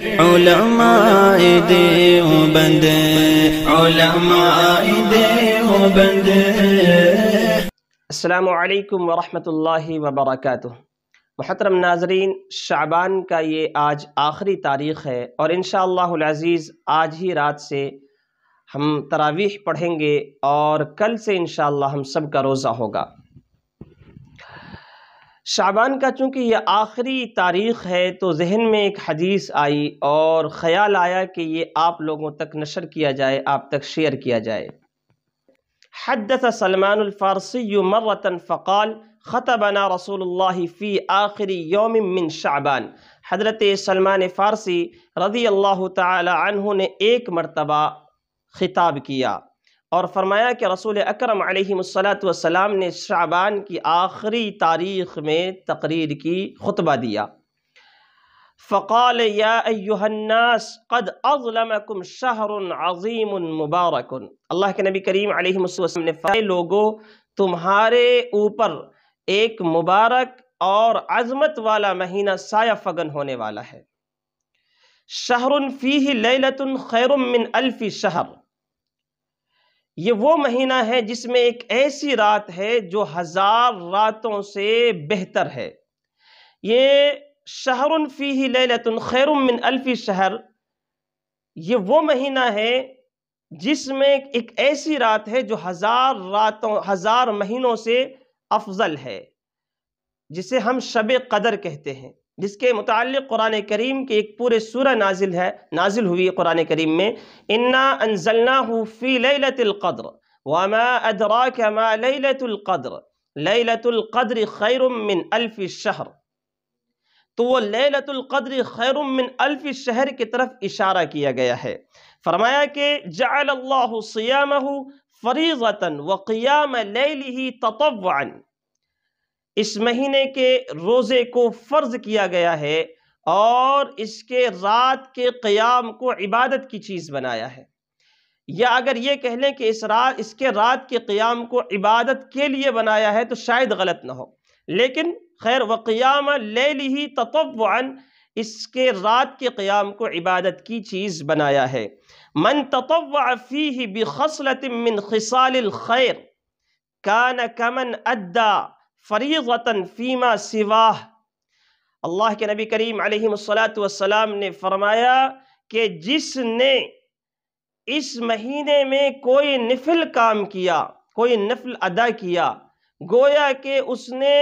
علماء علماء السلام علیکم ورحمۃ اللہ وبرکاتہ محترم ناظرین شعبان کا یہ آج آخری تاریخ ہے اور انشاءاللہ العزیز آج ہی رات سے ہم تراویح پڑھیں گے اور کل سے انشاءاللہ ہم سب کا روزہ ہوگا شعبان کا چونکہ یہ آخری تاریخ ہے تو ذہن میں ایک حدیث آئی اور خیال آیا کہ یہ آپ لوگوں تک نشر کیا جائے آپ تک شیئر کیا جائے حدث سلمان الفارسی مرتا فقال خطبنا رسول اللہ فی آخری یوم من شعبان حضرت سلمان فارسی رضی اللہ تعالی عنہ نے ایک مرتبہ خطاب کیا اور فرمایا کہ رسول اکرم علیہ السلام نے شعبان کی آخری تاریخ میں تقریر کی خطبہ دیا فقال یا أَظْلَمَكُمْ شہر عَظِيمٌ مُبَارَكٌ اللہ کے نبی کریم علیہ السلام نے فرمایا لوگوں تمہارے اوپر ایک مبارک اور عظمت والا مہینہ سایہ فگن ہونے والا ہے فیہ لیلت خیر من الفی شہر یہ وہ مہینہ ہے جس میں ایک ایسی رات ہے جو ہزار راتوں سے بہتر ہے یہ شہر فیہ لیلت خیر من الفی شہر یہ وہ مہینہ ہے جس میں ایک ایسی رات ہے جو ہزار راتوں ہزار مہینوں سے افضل ہے جسے ہم شب قدر کہتے ہیں جس کے متعلق قرآن کریم کے ایک پورے سورہ نازل ہے نازل ہوئی قرآن کریم میں اِنَّا أَنزَلْنَاهُ فِي لَيْلَةِ الْقَدْرِ وَمَا أَدْرَاكَ مَا لَيْلَةُ الْقَدْرِ لَيْلَةُ الْقَدْرِ خَيْرٌ مِّنْ أَلْفِ الشَّهْرِ تو وہ لیلت القدر خیر من الف شہر کی طرف اشارہ کیا گیا ہے فرمایا کہ جعل اللہ صیامہ فریضتا وقیام لیلہ تطوعا اس مہینے کے روزے کو فرض کیا گیا ہے اور اس کے رات کے قیام کو عبادت کی چیز بنایا ہے یا اگر یہ کہہ لیں کہ اس رات اس کے رات کے قیام کو عبادت کے لیے بنایا ہے تو شاید غلط نہ ہو لیکن خیر قیام لے لی تطو اس کے رات کے قیام کو عبادت کی چیز بنایا ہے من تطوع فیہ بخصلت من خصال الخیر کان کمن ادا فریضتن فیما سواہ اللہ کے نبی کریم علیہ السلام نے فرمایا کہ جس نے اس مہینے میں کوئی نفل کام کیا کوئی نفل ادا کیا گویا کہ اس نے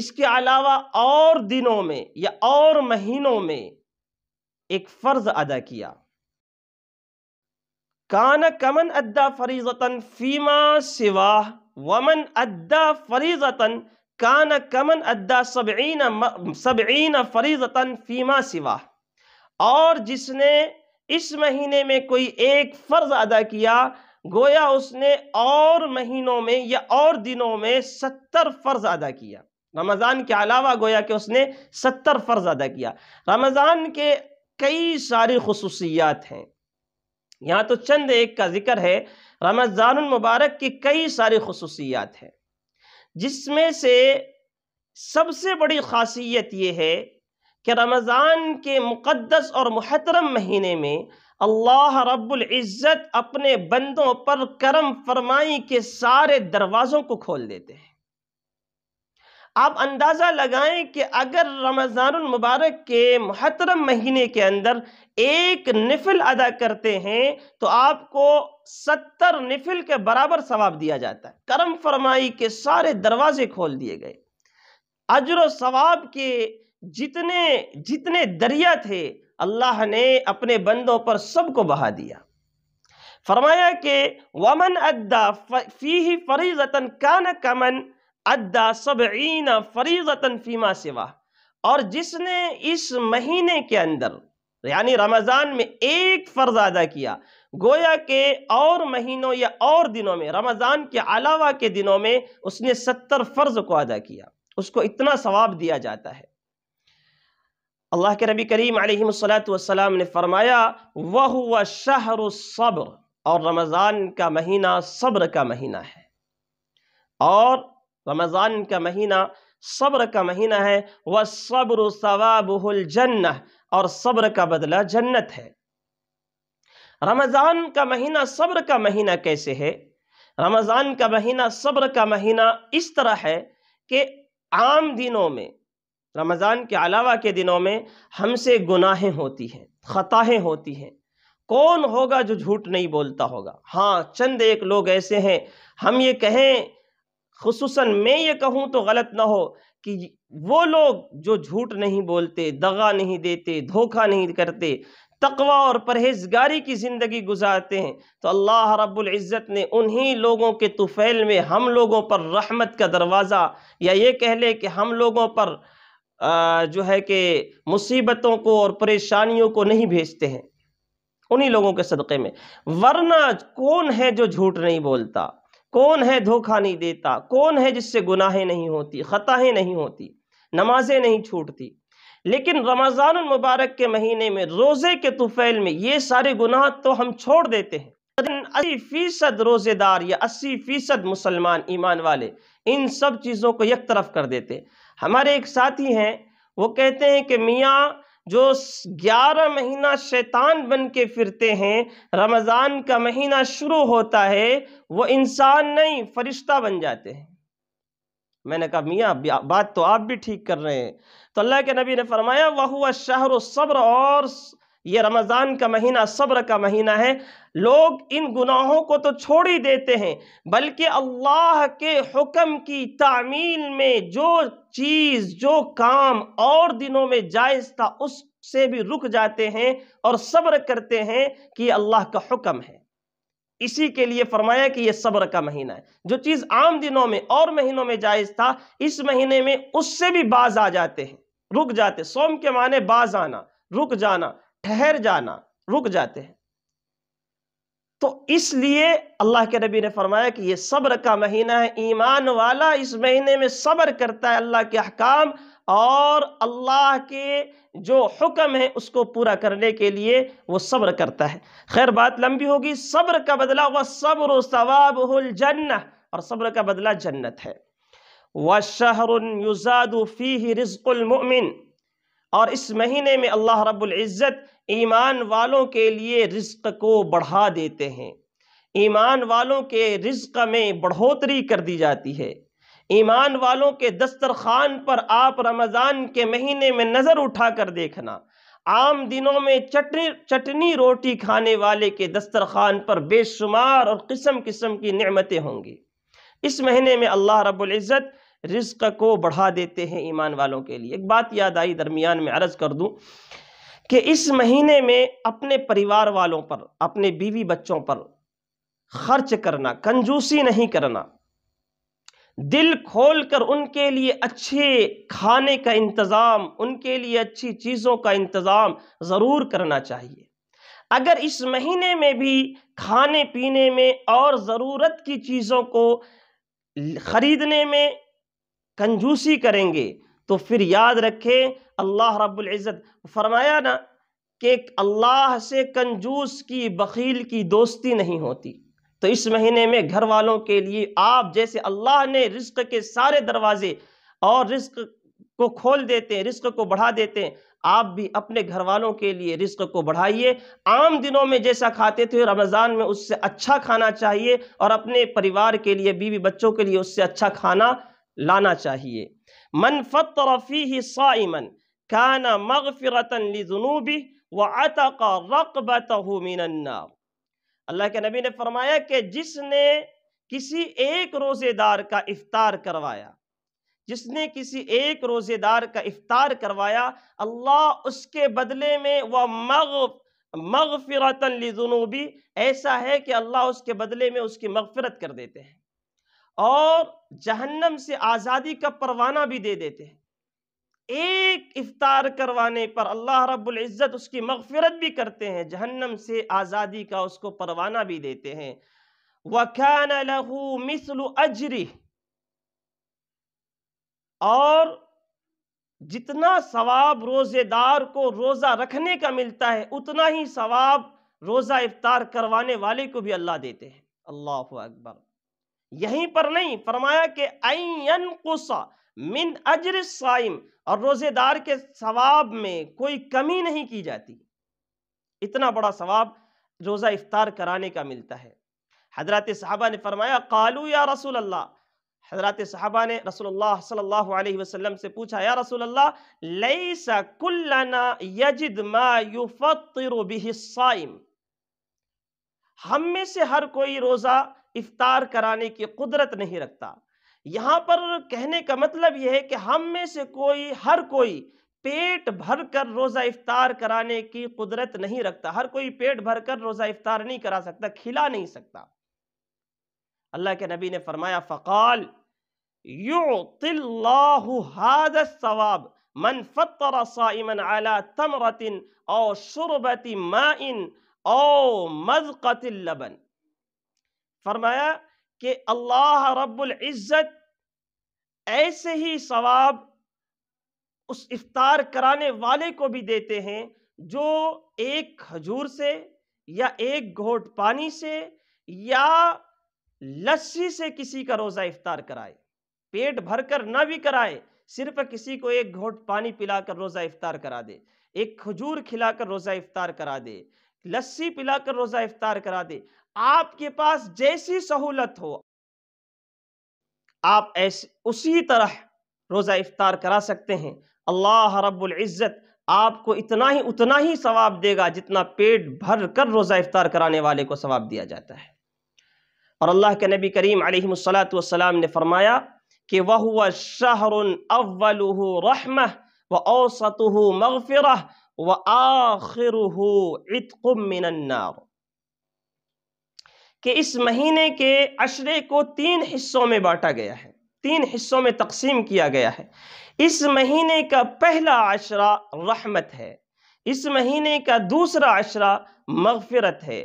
اس کے علاوہ اور دنوں میں یا اور مہینوں میں ایک فرض ادا کیا کان کمن ادا فریضتاً فیما سواہ ومن فریزن کان کمن ادا سب سَبْعِينَ فَرِيضَةً فِي فیما سوا اور جس نے اس مہینے میں کوئی ایک فرض ادا کیا گویا اس نے اور مہینوں میں یا اور دنوں میں ستر فرض ادا کیا رمضان کے علاوہ گویا کہ اس نے ستر فرض ادا کیا رمضان کے کئی ساری خصوصیات ہیں یہاں تو چند ایک کا ذکر ہے رمضان المبارک کی کئی ساری خصوصیات ہیں جس میں سے سب سے بڑی خاصیت یہ ہے کہ رمضان کے مقدس اور محترم مہینے میں اللہ رب العزت اپنے بندوں پر کرم فرمائی کے سارے دروازوں کو کھول دیتے ہیں آپ اندازہ لگائیں کہ اگر رمضان المبارک کے محترم مہینے کے اندر ایک نفل ادا کرتے ہیں تو آپ کو ستر نفل کے برابر ثواب دیا جاتا ہے کرم فرمائی کے سارے دروازے کھول دیے گئے اجر و ثواب کے جتنے جتنے دریا تھے اللہ نے اپنے بندوں پر سب کو بہا دیا فرمایا کہ ومن ادا فی فری كَانَ كَمَنْ فیما سوا اور جس نے اس مہینے کے اندر یعنی رمضان میں ایک فرض ادا کیا گویا کہ اور مہینوں یا اور دنوں میں رمضان کے علاوہ کے دنوں میں اس نے ستر فرض کو ادا کیا اس کو اتنا ثواب دیا جاتا ہے اللہ کے ربی کریم علیہ السلام نے فرمایا وہ شَهْرُ الصَّبْرِ اور رمضان کا مہینہ صبر کا مہینہ ہے اور رمضان کا مہینہ صبر کا مہینہ ہے وَالصَّبْرُ ثَوَابُهُ الْجَنَّةِ اور صبر کا بدلہ جنت ہے رمضان کا مہینہ صبر کا مہینہ کیسے ہے رمضان کا مہینہ صبر کا مہینہ اس طرح ہے کہ عام دنوں میں رمضان کے علاوہ کے دنوں میں ہم سے گناہیں ہوتی ہیں خطاہیں ہوتی ہیں کون ہوگا جو جھوٹ نہیں بولتا ہوگا ہاں چند ایک لوگ ایسے ہیں ہم یہ کہیں خصوصاً میں یہ کہوں تو غلط نہ ہو کہ وہ لوگ جو جھوٹ نہیں بولتے دغا نہیں دیتے دھوکہ نہیں کرتے تقوی اور پرہیزگاری کی زندگی گزارتے ہیں تو اللہ رب العزت نے انہی لوگوں کے طفیل میں ہم لوگوں پر رحمت کا دروازہ یا یہ کہہ لے کہ ہم لوگوں پر جو ہے کہ مصیبتوں کو اور پریشانیوں کو نہیں بھیجتے ہیں انہی لوگوں کے صدقے میں ورنہ کون ہے جو جھوٹ نہیں بولتا کون ہے دھوکہ نہیں دیتا کون ہے جس سے گناہیں نہیں ہوتی خطاہیں نہیں ہوتی نمازیں نہیں چھوٹتی لیکن رمضان المبارک کے مہینے میں روزے کے طفیل میں یہ سارے گناہ تو ہم چھوڑ دیتے ہیں اسی فیصد روزے دار یا اسی فیصد مسلمان ایمان والے ان سب چیزوں کو یک طرف کر دیتے ہمارے ایک ساتھی ہیں وہ کہتے ہیں کہ میاں جو گیارہ مہینہ شیطان بن کے پھرتے ہیں رمضان کا مہینہ شروع ہوتا ہے وہ انسان نہیں فرشتہ بن جاتے ہیں میں نے کہا میاں بات تو آپ بھی ٹھیک کر رہے ہیں تو اللہ کے نبی نے فرمایا وہ الشَّهْرُ الصَّبْرَ و صبر اور یہ رمضان کا مہینہ صبر کا مہینہ ہے لوگ ان گناہوں کو تو چھوڑ ہی دیتے ہیں بلکہ اللہ کے حکم کی تعمیل میں جو چیز جو کام اور دنوں میں جائز تھا اس سے بھی رک جاتے ہیں اور صبر کرتے ہیں کہ یہ اللہ کا حکم ہے اسی کے لیے فرمایا کہ یہ صبر کا مہینہ ہے جو چیز عام دنوں میں اور مہینوں میں جائز تھا اس مہینے میں اس سے بھی باز آ جاتے ہیں رک جاتے سوم کے معنی باز آنا رک جانا ٹھہر جانا رک جاتے ہیں تو اس لیے اللہ کے نبی نے فرمایا کہ یہ صبر کا مہینہ ہے ایمان والا اس مہینے میں صبر کرتا ہے اللہ کے احکام اور اللہ کے جو حکم ہے اس کو پورا کرنے کے لیے وہ صبر کرتا ہے خیر بات لمبی ہوگی صبر کا بدلہ وہ صبر الْجَنَّةِ اور صبر کا بدلہ جنت ہے يُزَادُ فِيهِ رِزْقُ الْمُؤْمِنِ اور اس مہینے میں اللہ رب العزت ایمان والوں کے لیے رزق کو بڑھا دیتے ہیں ایمان والوں کے رزق میں بڑھوتری کر دی جاتی ہے ایمان والوں کے دسترخوان پر آپ رمضان کے مہینے میں نظر اٹھا کر دیکھنا عام دنوں میں چٹنی چٹنی روٹی کھانے والے کے دسترخوان پر بے شمار اور قسم قسم کی نعمتیں ہوں گی اس مہینے میں اللہ رب العزت رزق کو بڑھا دیتے ہیں ایمان والوں کے لیے ایک بات یاد آئی درمیان میں عرض کر دوں کہ اس مہینے میں اپنے پریوار والوں پر اپنے بیوی بچوں پر خرچ کرنا کنجوسی نہیں کرنا دل کھول کر ان کے لیے اچھے کھانے کا انتظام ان کے لیے اچھی چیزوں کا انتظام ضرور کرنا چاہیے اگر اس مہینے میں بھی کھانے پینے میں اور ضرورت کی چیزوں کو خریدنے میں کنجوسی کریں گے تو پھر یاد رکھے اللہ رب العزت فرمایا نا کہ اللہ سے کنجوس کی بخیل کی دوستی نہیں ہوتی تو اس مہینے میں گھر والوں کے لیے آپ جیسے اللہ نے رزق کے سارے دروازے اور رزق کو کھول دیتے ہیں رزق کو بڑھا دیتے ہیں آپ بھی اپنے گھر والوں کے لیے رزق کو بڑھائیے عام دنوں میں جیسا کھاتے تھے رمضان میں اس سے اچھا کھانا چاہیے اور اپنے پریوار کے لیے بیوی بچوں کے لیے اس سے اچھا کھانا لانا چاہیے من فیہ سایمن کانا مغفرت لذنوبی جنوبی رقبتہ من النار اللہ کے نبی نے فرمایا کہ جس نے کسی ایک روزے دار کا افطار کروایا جس نے کسی ایک روزے دار کا افطار کروایا اللہ اس کے بدلے میں وہ مغفرتن لذنوبی ایسا ہے کہ اللہ اس کے بدلے میں اس کی مغفرت کر دیتے ہیں اور جہنم سے آزادی کا پروانہ بھی دے دیتے ہیں ایک افطار کروانے پر اللہ رب العزت اس کی مغفرت بھی کرتے ہیں جہنم سے آزادی کا اس کو پروانہ بھی دیتے ہیں وَكَانَ لَهُ مِثْلُ اجری اور جتنا ثواب روزے دار کو روزہ رکھنے کا ملتا ہے اتنا ہی ثواب روزہ افطار کروانے والے کو بھی اللہ دیتے ہیں اللہ اکبر یہیں پر نہیں فرمایا کہ اور روزے دار کے ثواب میں کوئی کمی نہیں کی جاتی اتنا بڑا ثواب روزہ افطار کرانے کا ملتا ہے حضرات صحابہ نے فرمایا قالو یا رسول اللہ حضرات صحابہ نے رسول اللہ صلی اللہ علیہ وسلم سے پوچھا یا رسول اللہ کلنا یجد ما یفطر به ہم میں سے ہر کوئی روزہ افطار کرانے کی قدرت نہیں رکھتا یہاں پر کہنے کا مطلب یہ ہے کہ ہم میں سے کوئی ہر کوئی پیٹ بھر کر روزہ افطار کرانے کی قدرت نہیں رکھتا ہر کوئی پیٹ بھر کر روزہ افطار نہیں کرا سکتا کھلا نہیں سکتا اللہ کے نبی نے فرمایا فقال هذا من فطر صائما على او او مذقت اللبن فرمایا کہ اللہ رب العزت ایسے ہی ثواب اس افطار کرانے والے کو بھی دیتے ہیں جو ایک ایک سے یا گھوٹ پانی سے یا لسی سے کسی کا روزہ افطار کرائے پیٹ بھر کر نہ بھی کرائے صرف کسی کو ایک گھوٹ پانی پلا کر روزہ افطار کرا دے ایک کھجور کھلا کر روزہ افطار کرا دے لسی پلا کر روزہ افطار کرا دے آپ کے پاس جیسی سہولت ہو آپ اسی طرح روزہ افطار کرا سکتے ہیں اللہ رب العزت آپ کو اتنا ہی اتنا ہی ثواب دے گا جتنا پیٹ بھر کر روزہ افطار کرانے والے کو ثواب دیا جاتا ہے اور اللہ کے نبی کریم علیہ نے فرمایا کہ وہ و رن مغفرہ مِّنَ النَّارُ کہ اس مہینے کے عشرے کو تین حصوں میں باٹا گیا ہے تین حصوں میں تقسیم کیا گیا ہے اس مہینے کا پہلا عشرہ رحمت ہے اس مہینے کا دوسرا عشرہ مغفرت ہے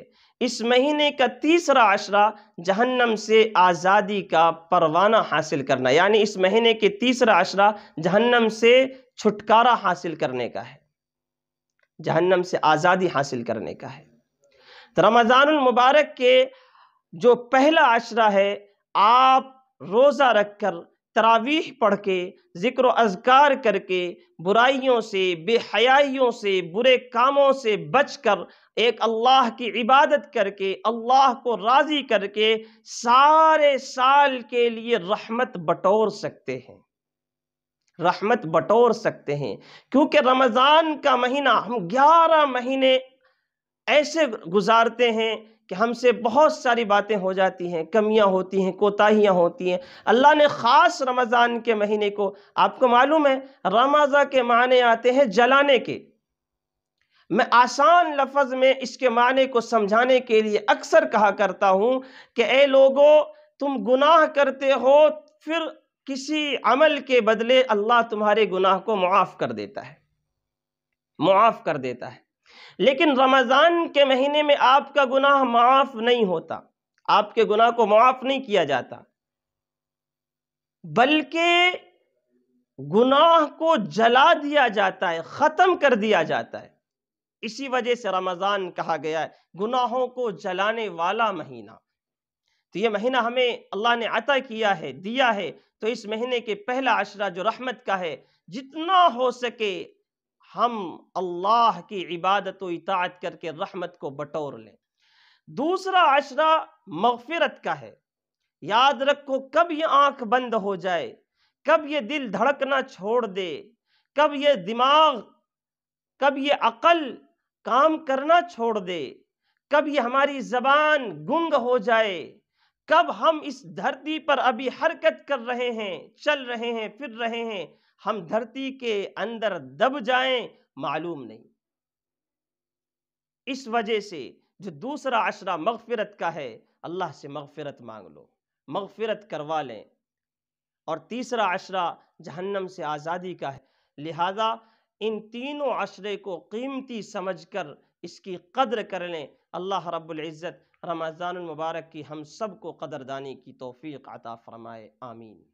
اس مہینے کا تیسرا عشرہ جہنم سے آزادی کا پروانہ حاصل کرنا یعنی اس مہینے کے تیسرا عشرہ جہنم سے چھٹکارا حاصل کرنے کا ہے جہنم سے آزادی حاصل کرنے کا ہے رمضان المبارک کے جو پہلا عشرہ ہے آپ روزہ رکھ کر تراویح پڑھ کے ذکر و اذکار کر کے برائیوں سے بے حیائیوں سے برے کاموں سے بچ کر ایک اللہ کی عبادت کر کے اللہ کو راضی کر کے سارے سال کے لیے رحمت بٹور سکتے ہیں رحمت بٹور سکتے ہیں کیونکہ رمضان کا مہینہ ہم گیارہ مہینے ایسے گزارتے ہیں کہ ہم سے بہت ساری باتیں ہو جاتی ہیں کمیاں ہوتی ہیں کوتاہیاں ہوتی ہیں اللہ نے خاص رمضان کے مہینے کو آپ کو معلوم ہے رمضہ کے معنی آتے ہیں جلانے کے میں آسان لفظ میں اس کے معنی کو سمجھانے کے لیے اکثر کہا کرتا ہوں کہ اے لوگو تم گناہ کرتے ہو پھر کسی عمل کے بدلے اللہ تمہارے گناہ کو معاف کر دیتا ہے معاف کر دیتا ہے لیکن رمضان کے مہینے میں آپ کا گناہ معاف نہیں ہوتا آپ کے گناہ کو معاف نہیں کیا جاتا بلکہ گناہ کو جلا دیا جاتا ہے ختم کر دیا جاتا ہے اسی وجہ سے رمضان کہا گیا ہے گناہوں کو جلانے والا مہینہ تو یہ مہینہ ہمیں اللہ نے عطا کیا ہے دیا ہے تو اس مہینے کے پہلا عشرہ جو رحمت کا ہے جتنا ہو سکے ہم اللہ کی عبادت و اطاعت کر کے رحمت کو بٹور لیں دوسرا عشرہ مغفرت کا ہے یاد رکھو کب یہ آنکھ بند ہو جائے کب یہ دل دھڑکنا چھوڑ دے کب یہ دماغ کب یہ عقل کام کرنا چھوڑ دے کب یہ ہماری زبان گنگ ہو جائے کب ہم اس دھرتی پر ابھی حرکت کر رہے ہیں چل رہے ہیں پھر رہے ہیں ہم دھرتی کے اندر دب جائیں معلوم نہیں اس وجہ سے جو دوسرا عشرہ مغفرت کا ہے اللہ سے مغفرت مانگ لو مغفرت کروا لیں اور تیسرا عشرہ جہنم سے آزادی کا ہے لہذا ان تینوں عشرے کو قیمتی سمجھ کر اس کی قدر کر لیں اللہ رب العزت رمضان المبارک کی ہم سب کو قدردانی کی توفیق عطا فرمائے آمین